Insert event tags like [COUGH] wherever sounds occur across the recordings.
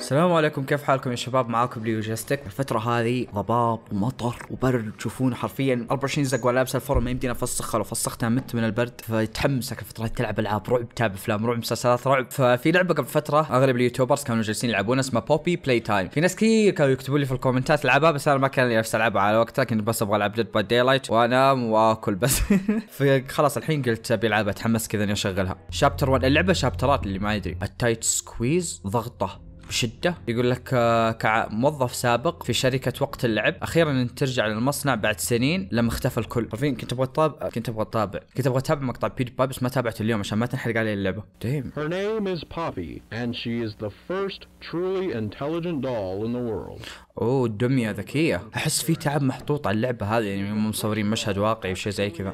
السلام عليكم كيف حالكم يا شباب معاكم ليو جاستيك الفترة هذه ضباب ومطر وبرد تشوفون حرفيا 24 وانا لابسة الفرن ما يمدينا افسخها لو فسختها مت من البرد فتحمسك الفترة تلعب العاب رعب تاب افلام رعب مسلسلات رعب ففي لعبة قبل فترة اغلب اليوتيوبرز كانوا جالسين يلعبونها اسمها بوبي بلاي تايم في ناس كثير كانوا يكتبوا لي في الكومنتات العبها بس انا ما كان لي نفس العبها على وقتها كنت بس ابغى العب ديد باي داي لايت وانام واكل بس [LAUGHS] فخلاص الحين قلت العبها اتحمس كذا اني اشغلها شابتر 1 اللعبة شابترات اللي ما يدري التايت سكويز ضغطه بشده يقول لك آه، كموظف سابق في شركه وقت اللعب اخيرا انت ترجع للمصنع بعد سنين لما اختفى الكل عارفين كنت ابغى طاب كنت ابغى اتابع كنت ابغى اتابع مقطع بيدي باي بس ما تابعته اليوم عشان ما تنحرق علي اللعبه تيم Her name is Poppy and she is the first truly intelligent doll in the world. اوه دمية ذكية، احس في تعب محطوط على اللعبة هذه يعني مصورين مشهد واقعي وشيء زي كذا.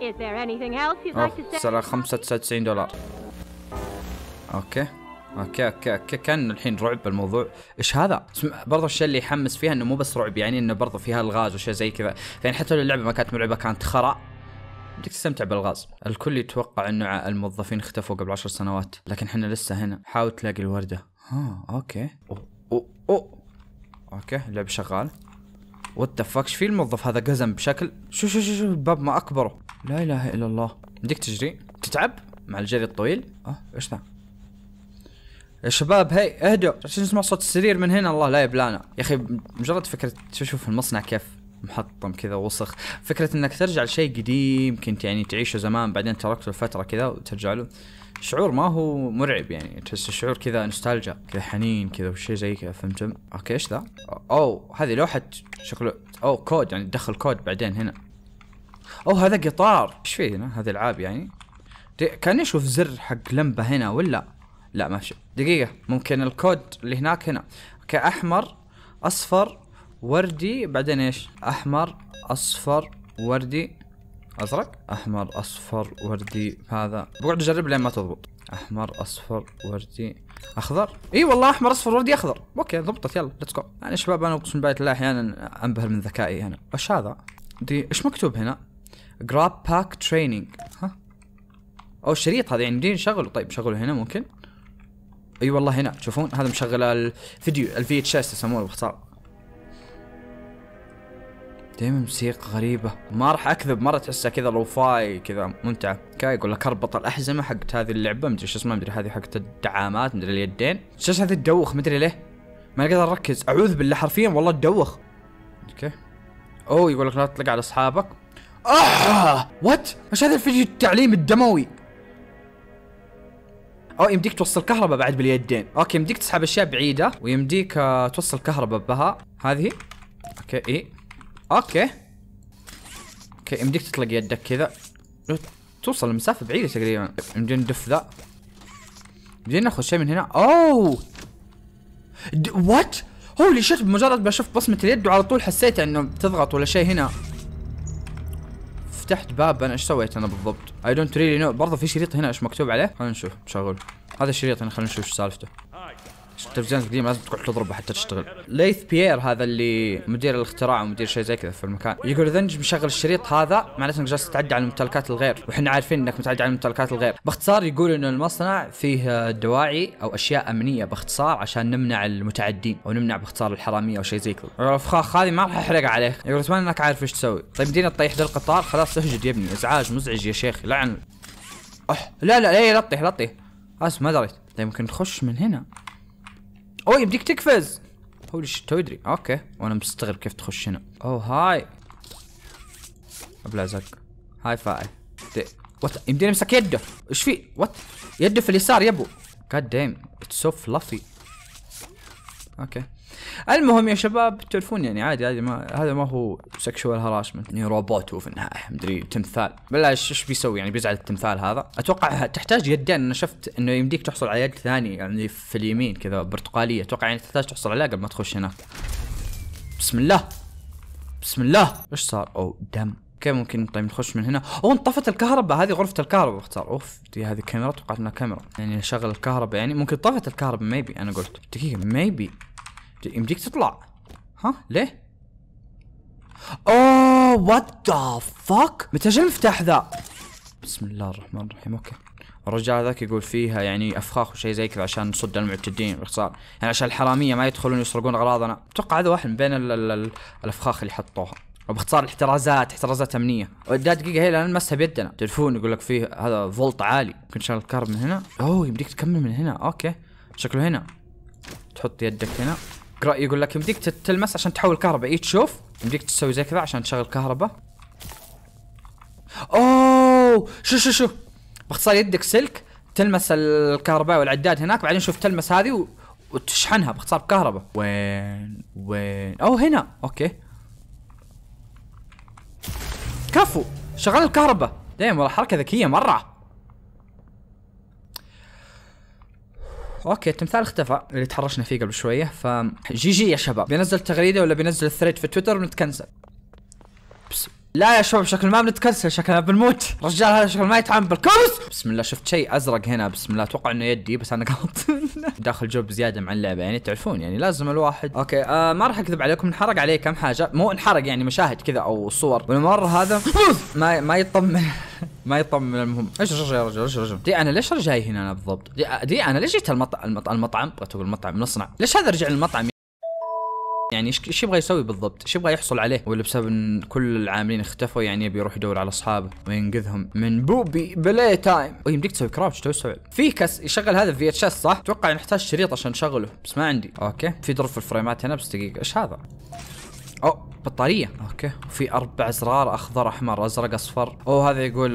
Is there anything else you'd like to say? 95 دولار. اوكي اوكي اوكي, أوكي. كان الحين رعب الموضوع ايش هذا برضه الشيء اللي يحمس فيها انه مو بس رعب يعني انه برضه فيها الغاز وشيء زي كذا يعني حتى لو اللعبه ما كانت ملعبه كانت خرا بدك تستمتع بالغاز الكل يتوقع انه الموظفين اختفوا قبل عشر سنوات لكن احنا لسه هنا حاول تلاقي الورده ها اوكي أو أو أو. اوكي اللعب شغال وات فاك في الموظف هذا قزم بشكل شو شو شو شو الباب ما اكبره لا اله الا الله بدك تجري تتعب مع الجري الطويل اه ايش ذا يا شباب هي اهدوا عشان نسمع صوت السرير من هنا الله لا يبلانا يا اخي مجرد فكره شوف المصنع كيف محطم كذا وسخ فكره انك ترجع لشيء قديم كنت يعني تعيشه زمان بعدين تركته لفتره كذا وترجع له شعور ما هو مرعب يعني تحس شعور كذا نوستالجا كذا حنين كذا وشي زي كذا فهمتم اوكي ايش ذا او هذه لوحه شكله او كود يعني تدخل كود بعدين هنا او هذا قطار ايش فيه هنا هذه العاب يعني كان يشوف زر حق لمبه هنا ولا لا ما في دقيقة ممكن الكود اللي هناك هنا اوكي احمر اصفر وردي بعدين ايش احمر اصفر وردي ازرق احمر اصفر وردي هذا بقعد اجرب لين ما تضبط احمر اصفر وردي اخضر اي والله احمر اصفر وردي اخضر اوكي ضبطت يلا ليتس جو يعني شباب انا اقسم بالله احيانا انبهر من ذكائي انا ايش هذا دي ايش مكتوب هنا جراب باك تريننج ها او الشريط هذا يعني بدي نشغله طيب شغله هنا ممكن اي أيوة والله هنا تشوفون هذا مشغل الفيديو الفي اتش اس يسمونه باختصار دايما موسيقى غريبة ما راح اكذب مرة تحسها كذا لو فاي كذا ممتعة كاي يقول لك اربط الاحزمة حقت هذه اللعبة مدري شو اسمها مدري هذه حقت الدعامات مدري اليدين الشاشة هذه تدوخ مدري ليه ما اقدر اركز اعوذ بالله حرفيا والله تدوخ اوكي اوه يقول لك لا تطلق على اصحابك اه وات ايش هذا الفيديو التعليم الدموي او يمديك توصل كهرباء بعد باليدين اوكي يمديك تسحب اشياء بعيده ويمديك آه، توصل كهرباء بها هذه اوكي اي اوكي اوكي يمديك تطلق يدك كذا توصل لمسافه بعيده تقريبا يمدينا ندف ذا يمدينا ناخذ شيء من هنا اوه وات هولي شيت بمجرد ما شفت بصمه اليد وعلى طول حسيت انه تضغط ولا شيء هنا فتحت باب انا ايش سويت انا بالضبط اي دونت ريلي نو برضه في شريط هنا ايش مكتوب عليه خلينا نشوف شغل هذا الشريط هنا خلينا نشوف ايش سالفته التلفزيون القديم لازم تقعد تضربه حتى تشتغل ليث بيير هذا اللي مدير الاختراع ومدير شيء زي كذا في المكان يقول اذا انت مشغل الشريط هذا معناته انك جالس تعدي على الممتلكات الغير واحنا عارفين انك متعدي على ممتلكات الغير باختصار يقول انه المصنع فيه دواعي او اشياء امنيه باختصار عشان نمنع المتعدين او نمنع باختصار الحراميه او شيء زي كذا الفخاخ هذه ما راح احرق عليك يقول اتمنى انك عارف ايش تسوي طيب دينا تطيح ذا القطار خلاص اهجد يا ابني ازعاج مزعج يا شيخ لعن أح. لا لا لا لا تطيح لا تطيح اسف ما دريت طيب ممكن نخش من هنا اوه يمديك تقفز هولي شيت تو يدري اوكي وانا مستغرب كيف تخش هنا اوه هاي ابلع زق هاي فاي وات يمديني امسك يده ايش في وات يده في اليسار يا ابو جاد ديم اتس سو فلافي اوكي المهم يا شباب تعرفون يعني عادي عادي ما هذا ما هو سكشوال هراسمنت يعني روبوت هو في النهايه مدري تمثال بالله ايش بيسوي يعني بيزعل التمثال هذا اتوقع تحتاج يدين انا شفت انه يمديك تحصل على يد ثاني يعني في اليمين كذا برتقاليه اتوقع يعني تحتاج تحصل عليها قبل ما تخش هناك بسم الله بسم الله ايش صار او دم كيف ممكن طيب نخش من هنا او انطفت الكهرباء هذه غرفه الكهرباء اختار اوف دي هذه كاميرا توقعت انها كاميرا يعني شغل الكهرباء يعني ممكن طفت الكهرباء ميبي انا قلت دقيقه ميبي يمديك تطلع ها ليه؟ اوه وات ذا فك متى جا المفتاح ذا؟ بسم الله الرحمن الرحيم اوكي الرجال ذاك يقول فيها يعني افخاخ وشيء زي كذا عشان نصد المعتدين باختصار يعني عشان الحراميه ما يدخلون يسرقون اغراضنا اتوقع هذا واحد من بين الـ الـ الـ الافخاخ اللي حطوها وباختصار الاحترازات احترازات امنيه ودا دقيقه هي لان نمسها بيدنا تلفون يقول لك فيه هذا فولت عالي ممكن شغل الكهرب من هنا اوه يمديك تكمل من هنا اوكي شكله هنا تحط يدك هنا يقول لك يمديك تلمس عشان تحول كهرباء اي تشوف يمديك تسوي زي كذا عشان تشغل كهرباء اوه شو شو شو باختصار يدك سلك تلمس الكهرباء والعداد هناك بعدين شوف تلمس هذه و... وتشحنها باختصار بكهرباء وين وين او هنا اوكي كفو شغل الكهرباء دايم والله حركه ذكيه مره اوكي التمثال اختفى اللي تحرشنا فيه قبل شويه فجي جي يا شباب بينزل تغريده ولا بينزل الثريد في تويتر ونتكنسل لا يا شباب شكل ما بنتكسر شكلنا بنموت الرجال هذا شكل ما يتعامل بالكابوس بسم الله شفت شيء ازرق هنا بسم الله اتوقع انه يدي بس انا غلط [LAUGHS] داخل جوب زياده مع اللعبه يعني تعرفون يعني لازم الواحد اوكي آه ما راح اكذب عليكم انحرق علي كم حاجه مو انحرق يعني مشاهد كذا او صور والمره هذا [LAUGHS] ما ما يطمن [LAUGHS] ما يطمن المهم ايش رجع يا رجل ايش رجع دي انا ليش جاي هنا انا بالضبط دي, دي انا ليش جيت المط... المط... المطعم بغيت اقول المطعم المصنع ليش هذا رجع للمطعم يعني ايش يبغى يسوي بالضبط؟ ايش يبغى يحصل عليه؟ ولا بسبب ان كل العاملين اختفوا يعني يبي يروح يدور على اصحابه وينقذهم من بوبي بلاي تايم ويمديك تسوي كراوتش تو تسوي في كاس يشغل هذا في اتش اس صح؟ اتوقع نحتاج شريط عشان نشغله بس ما عندي اوكي في ضرب في الفريمات هنا بس دقيقه ايش هذا؟ اوه بطاريه اوكي في اربع ازرار اخضر احمر ازرق اصفر اوه هذا يقول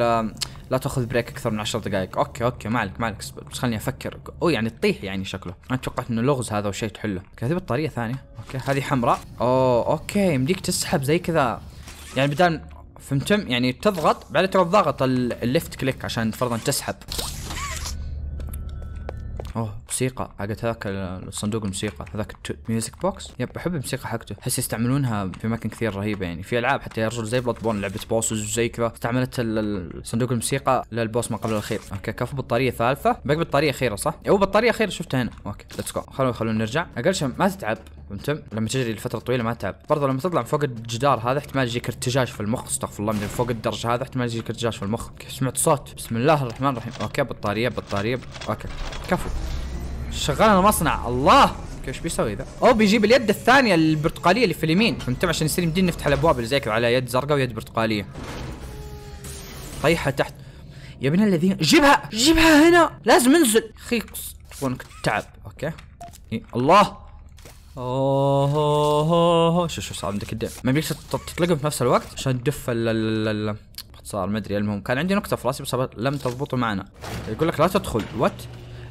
لا تاخذ بريك اكثر من 10 دقائق اوكي اوكي ما عليك ما عليك بس خليني افكر او يعني تطيح يعني شكله انا توقعت انه لغز هذا وشيء تحله اوكي هذه بطاريه ثانيه اوكي هذه حمراء اوه اوكي يمديك تسحب زي كذا يعني بدل فهمتم يعني تضغط بعدين تضغط ضاغط الليفت كليك عشان فرضا تسحب الموسيقى حقت هذاك الصندوق الموسيقى هذاك ميوزك بوكس يب احب الموسيقى حقته احس يستعملونها في اماكن كثير رهيبه يعني في العاب حتى يا رجل زي بلاد بون لعبه بوسز وزي كذا استعملت صندوق الموسيقى للبوس ما قبل الاخير اوكي كفو بطاريه ثالثه باقي بطاريه اخيره صح او بطاريه اخيره شفتها هنا اوكي ليتس جو خلونا خلونا نرجع اقل شيء ما تتعب فهمتم لما تجري لفتره طويله ما تتعب برضه لما تطلع من فوق الجدار هذا احتمال يجيك ارتجاج في المخ استغفر الله من فوق الدرج هذا احتمال يجيك ارتجاج في المخ سمعت صوت بسم الله الرحمن الرحيم اوكي بطاريه بطاريه اوكي كفو شغال مصنع الله ايش بيسوي ذا؟ او بيجيب اليد الثانيه البرتقاليه اللي في اليمين، فهمتم عشان يصير يمدينا نفتح الابواب اللي زي كذا على يد زرقاء ويد برتقاليه. طيحه تحت يا ابن الذين جيبها جيبها هنا لازم انزل اخي اخوانك تعب اوكي الله اوه اوه شو شو صار عندك الدين ما بيقدر تطلقهم في نفس الوقت عشان تدف ال صار ما ادري المهم كان عندي نقطه في راسي بس لم تضبطوا معنا يقول لك لا تدخل وات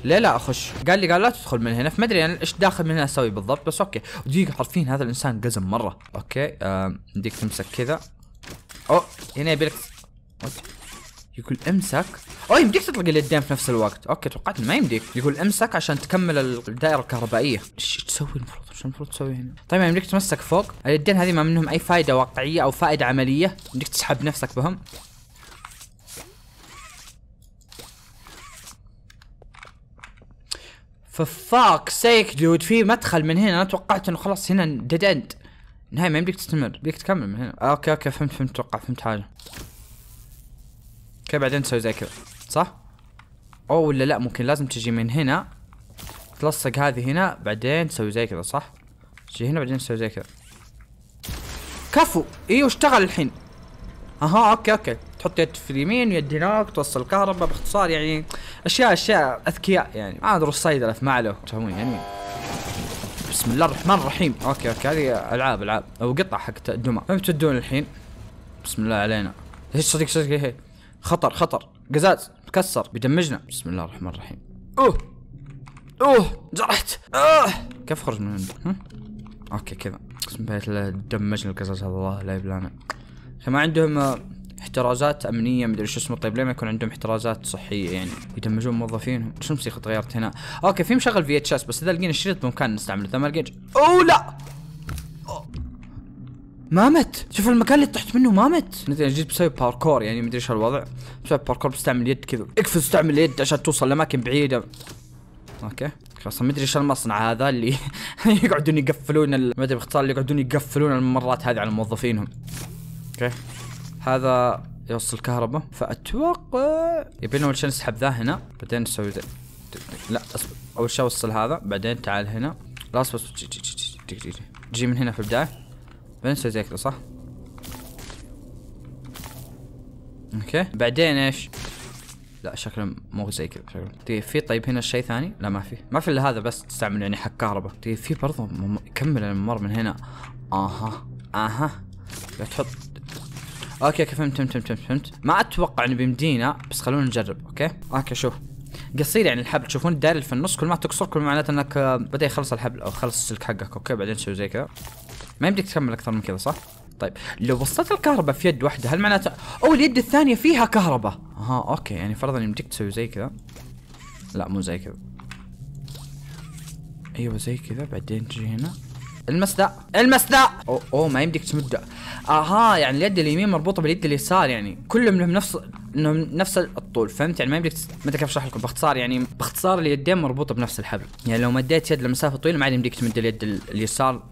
لا لا اخش قال لي قال لا تدخل من هنا فما ادري انا ايش داخل من هنا اسوي بالضبط بس اوكي دقيقه حرفيا هذا الانسان قزم مره اوكي يديك آه تمسك كذا اوه هنا يبي لك يقول امسك اوه يمديك تطلق اليدين في نفس الوقت اوكي توقعت ما يمديك يقول امسك عشان تكمل الدائره الكهربائيه ايش تسوي المفروض ايش المفروض تسوي هنا طيب يمديك تمسك فوق اليدين هذه ما منهم اي فائده واقعيه او فائده عمليه يمديك تسحب نفسك بهم ففاك سيك دود في مدخل من هنا انا توقعت انه خلاص هنا ديد اند نهاية ما يمديك تستمر يمديك تكمل من هنا آه، اوكي اوكي فهمت فهمت توقع فهمت حاجة اوكي بعدين تسوي زي كذا صح؟ او ولا لا ممكن لازم تجي من هنا تلصق هذه هنا بعدين تسوي زي كذا صح؟ تجي هنا بعدين تسوي زي كذا كفو ايوه اشتغل الحين اها اوكي اوكي تحط يد في اليمين ويد هناك توصل الكهرباء باختصار يعني اشياء اشياء اذكياء يعني ما ادري الصيدله في معله تفهمون يعني بسم الله الرحمن الرحيم اوكي اوكي هذه العاب العاب او قطع حق الدمى ما بتدون الحين بسم الله علينا ايش صدق صدق هي خطر خطر قزاز تكسر بيدمجنا بسم الله الرحمن الرحيم اوه اوه جرحت اوه كيف خرج من عنده اوكي كذا بسم الله دمجنا القزاز هذا الله لا يبلانا ما عندهم آه، احترازات امنيه مدري شو اسمه طيب ليه ما يكون عندهم احترازات صحيه يعني يدمجون موظفينهم شو الموسيقى تغيرت هنا اوكي في مشغل في اتش اس بس اذا لقينا الشريط بامكاننا نستعمله اذا ما لقينا اوه لا ما مت شوف المكان اللي طحت منه ما مت انا جيت بسوي باركور يعني مدري ايش الوضع بسوي باركور بستعمل يد كذا اقفز استعمل يد عشان توصل لاماكن بعيده اوكي خلاص ما ادري ايش المصنع هذا اللي [LAUGHS] يقعدون يقفلون ما ادري باختصار اللي يقعدون يقفلون الممرات هذه على موظفينهم اوكي هذا يوصل كهرباء فاتوقع يبينا اول شيء نسحب ذا هنا بعدين نسوي ذا لا اصبر اول شيء اوصل هذا بعدين تعال هنا لا اصبر تجي من هنا في البدايه بعدين نسوي زي كذا صح؟ اوكي بعدين ايش؟ لا شكله مو زي كذا شكله طيب في طيب هنا شيء ثاني؟ لا ما في ما في الا هذا بس تستعمل يعني حق كهرباء طيب في برضه مم... كمل الممر من هنا اها اها لا تحط اوكي اوكي فهمت فهمت فهمت فهمت ما اتوقع انه بيمدينا بس خلونا نجرب اوكي اوكي شوف قصير يعني الحبل تشوفون الدائره اللي في النص كل ما تقصر كل ما معناته انك آه، بدا يخلص الحبل او خلص السلك حقك اوكي بعدين تسوي زي كذا ما يمديك تكمل اكثر من كذا صح؟ طيب لو وصلت الكهرباء في يد واحده هل معناته او اليد الثانيه فيها كهرباء اها اوكي يعني فرضا يمديك تسوي زي كذا لا مو زي كذا ايوه زي كذا بعدين تجي هنا المس ذا المس ذا أوه, اوه ما يمديك تمد اها يعني اليد اليمين مربوطه باليد اليسار يعني كلهم لهم نفس انهم نفس الطول فهمت يعني ما يمديك ما ادري كيف اشرح لكم باختصار يعني باختصار اليدين مربوطه بنفس الحبل يعني لو مديت يد لمسافه طويله ما عاد يمديك تمد اليد اليسار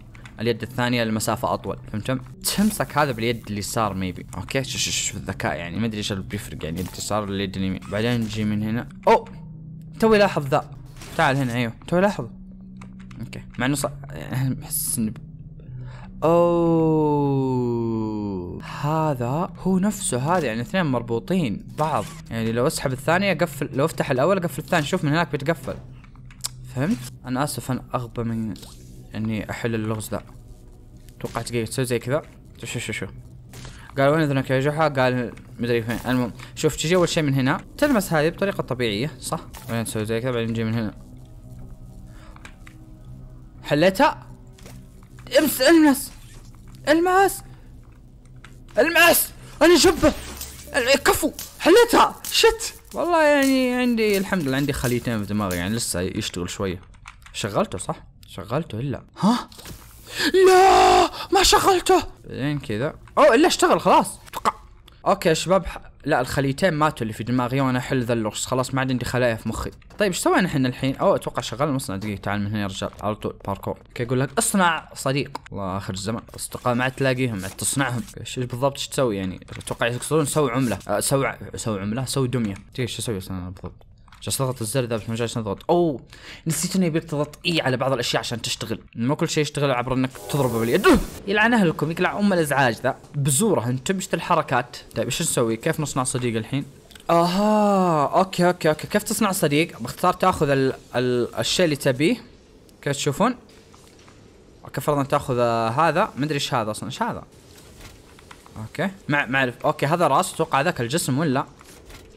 اليد الثانيه لمسافه اطول فهمت تمسك هذا باليد اليسار ميبي اوكي شوف شوف الذكاء يعني ما ادري ايش اللي بيفرق يعني اليد اليسار اليد اليمين بعدين نجي من هنا اوه توي لاحظ ذا تعال هنا ايوه توي لاحظ اوكي مع انه صح بحس انه اوه هذا هو نفسه هذا يعني اثنين مربوطين بعض يعني لو اسحب الثانيه اقفل لو افتح الاول اقفل الثاني شوف من هناك بتقفل فهمت انا اسف انا اغبى من اني احل اللغز ذا توقعت دقيقه تسوي زي كذا شو شو شو قال وين اذنك يا جحا قال مدري فين المهم شوف تجي اول شيء من هنا تلمس هذه بطريقه طبيعيه صح بعدين تسوي زي كذا بعدين نجي من هنا حليتها امس المس الماس الماس انا شبه كفو حليتها شت والله يعني عندي الحمد لله عندي خليتين في دماغي يعني لسه يشتغل شويه شغلته صح شغلته الا ها لا ما شغلته بعدين كذا او الا اشتغل خلاص اوكي يا شباب لا الخليتين ماتوا اللي في دماغي وانا احل ذا اللغز خلاص ما عاد عندي خلايا في مخي طيب ايش سوينا احنا الحين؟ او اتوقع شغال المصنع دقيقه تعال من هنا يا رجال على طول باركور اوكي يقول لك اصنع صديق والله اخر الزمن اصدقاء ما عاد تلاقيهم عاد تصنعهم ايش بالضبط ايش تسوي يعني اتوقع يقصدون سوي عمله آه، سوي سوي عمله سوي دميه دقيقه ايش اسوي انا بالضبط جالس اضغط الزر ذا بس ما جالس اضغط اوه نسيت انه يبيك تضغط اي على بعض الاشياء عشان تشتغل مو كل شيء يشتغل عبر انك تضربه باليد يلعن اهلكم يقلع ام الازعاج ذا بزوره انتبشت الحركات طيب ايش نسوي كيف نصنع صديق الحين اها اوكي اوكي اوكي كيف تصنع صديق؟ باختار تاخذ ال... ال... الشيء اللي تبيه كيف تشوفون اوكي فرضا تاخذ هذا ما ادري ايش هذا اصلا ايش هذا اوكي ما ما اعرف اوكي هذا راس اتوقع ذاك الجسم ولا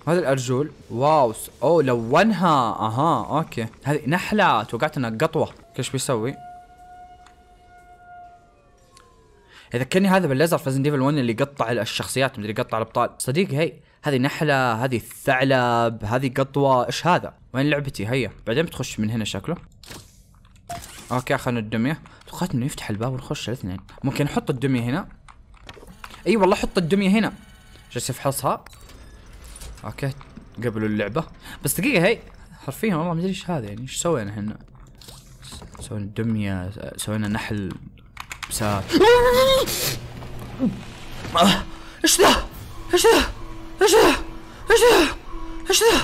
هذه الارجول واو او لونها اها اوكي هذه نحله توقعت انها قطوه ايش بيسوي يذكرني هذا بالليزر فازن ديفل 1 اللي يقطع الشخصيات مدري يقطع الابطال صديق هي هذه نحله هذه ثعلب هذه قطوه ايش هذا وين لعبتي هيا بعدين بتخش من هنا شكله اوكي خلنا الدميه توقعت انه يفتح الباب ونخش الاثنين ممكن نحط الدميه هنا اي والله حط الدميه هنا جالس يفحصها اوكي قبلوا اللعبه بس دقيقه هي حرفيا والله ما ادري ايش هذا يعني ايش سوينا احنا سوينا دميه سوينا نحل بسات [LAUGHS] ايش ذا ايش ذا ايش ذا ايش ذا ايش ذا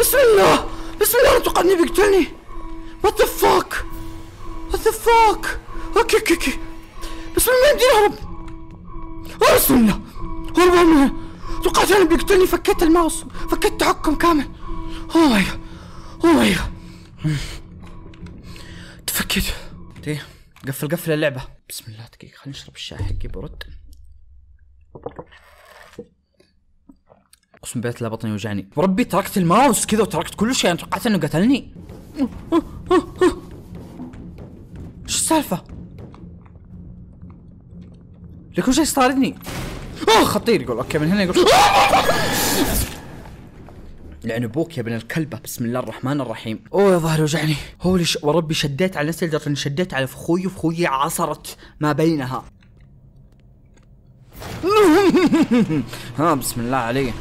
بسم الله بسم الله لا تقعدني بيقتلني وات ذا فاك وات ذا فاك اوكي اوكي اوكي بسم الله بدي اهرب بسم الله هرب من توقعت انا بيقتلني فكيت الماوس فكيت التحكم كامل اوه ماي جاد اوه ماي جاد تفكيت تي قفل قفل اللعبه بسم الله دقيقه خلينا نشرب الشاي حقي برد اقسم بالله لا بطني وجعني وربي تركت الماوس كذا وتركت كل شيء انا يعني توقعت انه قتلني شو السالفه لكل شيء طاردني اوه خطير يقول اوكي من هنا يقول لعن يعني ابوك يا ابن الكلبه بسم الله الرحمن الرحيم اوه يا ظهري وجعني هولي ش... وربي شديت على نفسي لدرجه اني شديت على فخوي وفخوي عصرت ما بينها [LAUGHS] ها بسم الله عليه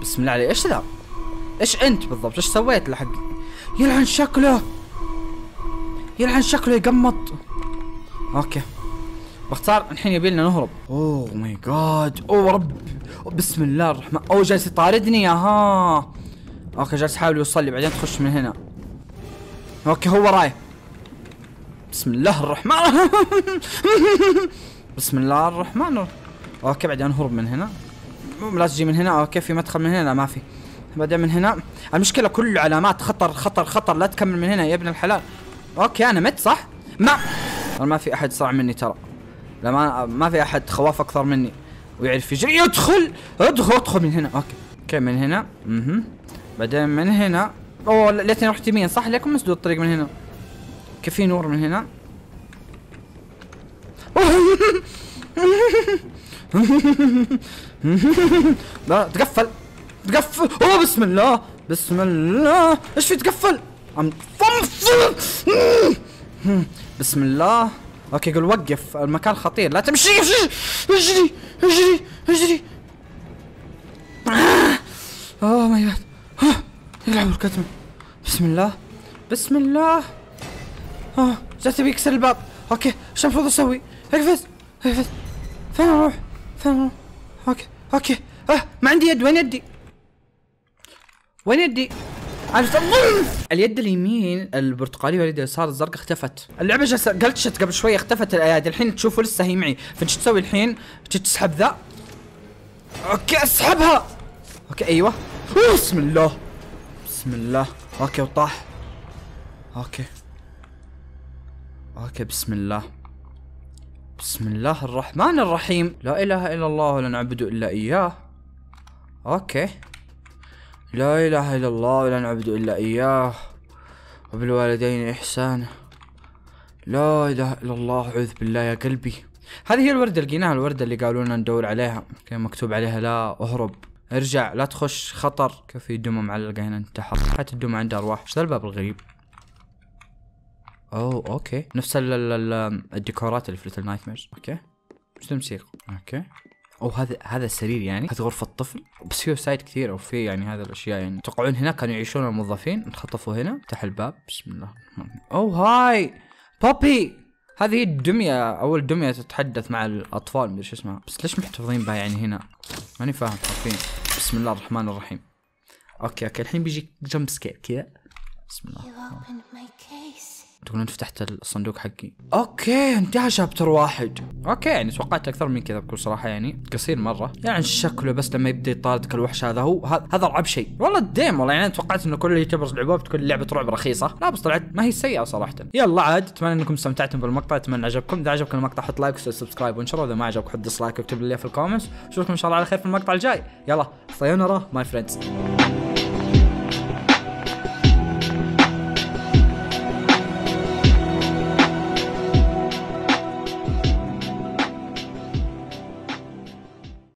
بسم الله عليك ايش ذا؟ ايش انت بالضبط؟ ايش سويت لحق؟ يلعن شكله يلعن شكله يقمط اوكي بختار الحين يبي لنا نهرب اوه ماي oh جاد اوه رب بسم الله الرحمن اوه جالس يطاردني اها اوكي جالس يحاول يوصل لي بعدين تخش من هنا اوكي هو وراي بسم الله الرحمن [LAUGHS] بسم الله الرحمن اوكي بعدين نهرب من هنا مو لا تجي من هنا اوكي في مدخل من هنا لا ما في بعدين من هنا المشكلة كله علامات خطر خطر خطر لا تكمل من هنا يا ابن الحلال اوكي انا مت صح؟ ما ما في احد صاع مني ترى لا ما ما في احد خواف اكثر مني ويعرف يجري ادخل ادخل ادخل من هنا اوكي اوكي من هنا اها بعدين من هنا اوه ليتني رحت يمين صح لكم مسدود الطريق من هنا كيف في نور من هنا [LAUGHS] لا تقفل تقفل اوه بسم الله بسم الله ايش في تقفل عم بسم الله اوكي قول وقف المكان خطير لا تمشي اجري اجري اجري اوه ماي جاد يلعب الكتمة بسم الله بسم الله اه جات بيكسر الباب اوكي ايش المفروض اسوي؟ اقفز اقفز فين اروح؟ تمام اوكي اوكي اه ما عندي يد وين يدي؟ وين يدي؟ اليد اليمين البرتقاليه واليد اليسار الزرقاء اختفت اللعبه جالس قلتشت قبل شوي اختفت الايادي آه، الحين تشوفوا لسه هي معي فايش تسوي الحين؟ تسحب ذا اوكي اسحبها اوكي ايوه بسم الله بسم الله اوكي وطاح اوكي اوكي بسم الله بسم الله الرحمن الرحيم لا إله إلا الله ولا نعبد إلا إياه أوكي لا إله إلا الله ولا نعبد إلا إياه وبالوالدين إحسانا لا إله إلا الله أعوذ بالله يا قلبي هذه هي الوردة لقيناها الوردة اللي قالوا لنا ندور عليها كان مكتوب عليها لا اهرب ارجع لا تخش خطر كيف في دمى معلقة هنا انتحر حتى الدمى عندها ارواح ايش ذا الباب الغريب اوه اوكي نفس ال ال الديكورات اللي في ليتل نايت ميرز اوكي وش الموسيقى اوكي او هذا هذا السرير يعني هذه غرفه الطفل بس سايد كثير او في يعني هذه الاشياء يعني يتوقعون هنا كانوا يعيشون الموظفين انخطفوا هنا فتح الباب بسم الله او هاي بوبي هذه هي الدمية أول دمية تتحدث مع الأطفال مدري شو اسمها بس ليش محتفظين بها يعني هنا ماني فاهم حرفيا بسم الله الرحمن الرحيم أوكي أوكي الحين بيجي جمب سكير كذا بسم الله تقول انت فتحت الصندوق حقي اوكي انتهى شابتر واحد اوكي يعني توقعت اكثر من كذا بكل صراحه يعني قصير مره يعني شكله بس لما يبدا يطاردك الوحش هذا هو هذا رعب شيء والله الديم والله يعني انا توقعت انه كل اللي لعبوه لعبه بتكون لعبه رعب رخيصه لا بس طلعت ما هي سيئه صراحه يلا عاد اتمنى انكم استمتعتم بالمقطع اتمنى عجبكم اذا عجبكم المقطع حط لايك وسبسكرايب وانشره اذا ما عجبك حط ديسلايك واكتب لي في الكومنتس اشوفكم ان شاء الله على خير في المقطع الجاي يلا سايونارا ماي فريندز